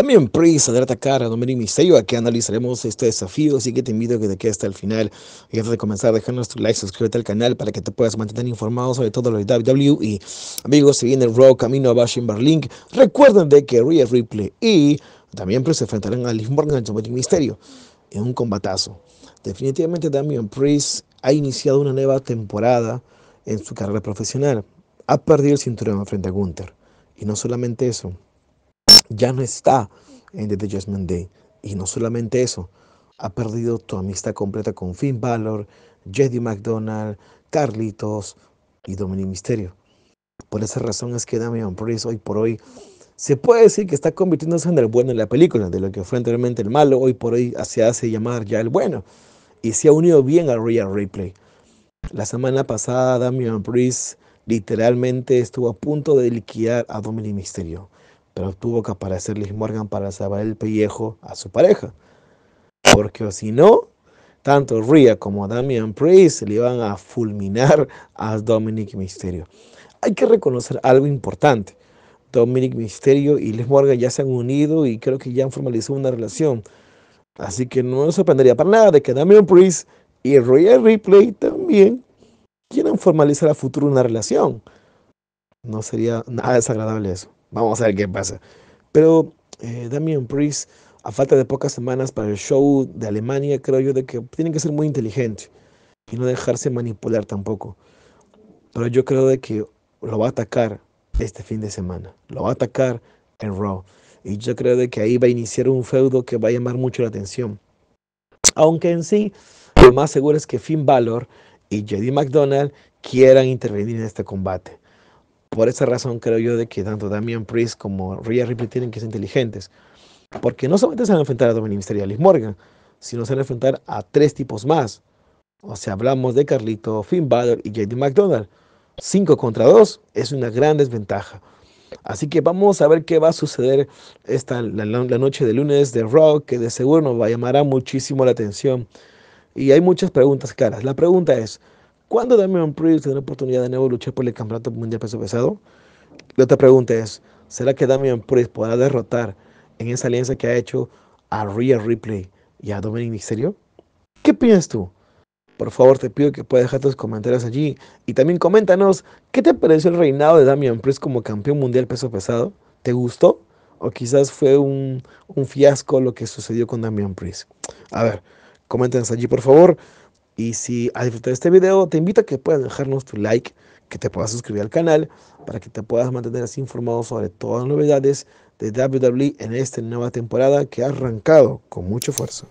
También Priest atacar a Dominic Mysterio. aquí analizaremos este desafío, así que te invito a que te quedes hasta el final. Y antes de comenzar, déjanos tu like, suscríbete al canal para que te puedas mantener informado sobre todo lo de WWE. Y amigos, si viene el rock Camino a Washington, Berlin, recuerden de que Rhea Ripley y también Priest se enfrentarán a Liv Morgan y Dominic Mysterio en un combatazo. Definitivamente Damian Priest ha iniciado una nueva temporada en su carrera profesional. Ha perdido el cinturón frente a Gunther. Y no solamente eso, ya no está en The Judgment Day. Y no solamente eso, ha perdido tu amistad completa con Finn Balor, Jedi McDonald, Carlitos y Dominic Misterio. Por esa razón es que Damian Priest hoy por hoy se puede decir que está convirtiéndose en el bueno en la película, de lo que fue anteriormente el malo, hoy por hoy se hace llamar ya el bueno. Y se ha unido bien a Real Replay. La semana pasada Damian Priest literalmente estuvo a punto de liquidar a Dominic Misterio tuvo que aparecer Liz Morgan para salvar el pellejo a su pareja. Porque si no, tanto Rhea como Damian Priest le iban a fulminar a Dominic Mysterio. Hay que reconocer algo importante. Dominic Mysterio y Liz Morgan ya se han unido y creo que ya han formalizado una relación. Así que no nos sorprendería para nada de que Damian Priest y Rhea Ripley también quieran formalizar a futuro una relación. No sería nada desagradable eso. Vamos a ver qué pasa. Pero eh, Damian Priest, a falta de pocas semanas para el show de Alemania, creo yo de que tienen que ser muy inteligente y no dejarse manipular tampoco. Pero yo creo de que lo va a atacar este fin de semana. Lo va a atacar en Raw. Y yo creo de que ahí va a iniciar un feudo que va a llamar mucho la atención. Aunque en sí, lo más seguro es que Finn Balor y JD McDonald quieran intervenir en este combate. Por esa razón creo yo de que tanto Damian Priest como Rhea Ripley tienen que ser inteligentes. Porque no solamente se van a enfrentar a Dominic Mysterio y Alice Morgan, sino se van a enfrentar a tres tipos más. O sea, hablamos de Carlito, Finn Balor y JD McDonald. Cinco contra dos es una gran desventaja. Así que vamos a ver qué va a suceder esta, la, noche de lunes de Raw, que de seguro nos va a llamar muchísimo la atención. Y hay muchas preguntas claras. La pregunta es, ¿Cuándo Damian Priest tendrá oportunidad de nuevo luchar por el Campeonato Mundial Peso Pesado? La otra pregunta es, ¿será que Damian Priest podrá derrotar en esa alianza que ha hecho a Rhea Ripley y a Dominic Mysterio? ¿Qué piensas tú? Por favor, te pido que puedas dejar tus comentarios allí y también coméntanos qué te pareció el reinado de Damian Priest como campeón mundial peso pesado. ¿Te gustó? ¿O quizás fue un, un fiasco lo que sucedió con Damian Priest? A ver, coméntanos allí, por favor. Y si has disfrutado este video, te invito a que puedas dejarnos tu like, que te puedas suscribir al canal para que te puedas mantener así informado sobre todas las novedades de WWE en esta nueva temporada que ha arrancado con mucho esfuerzo.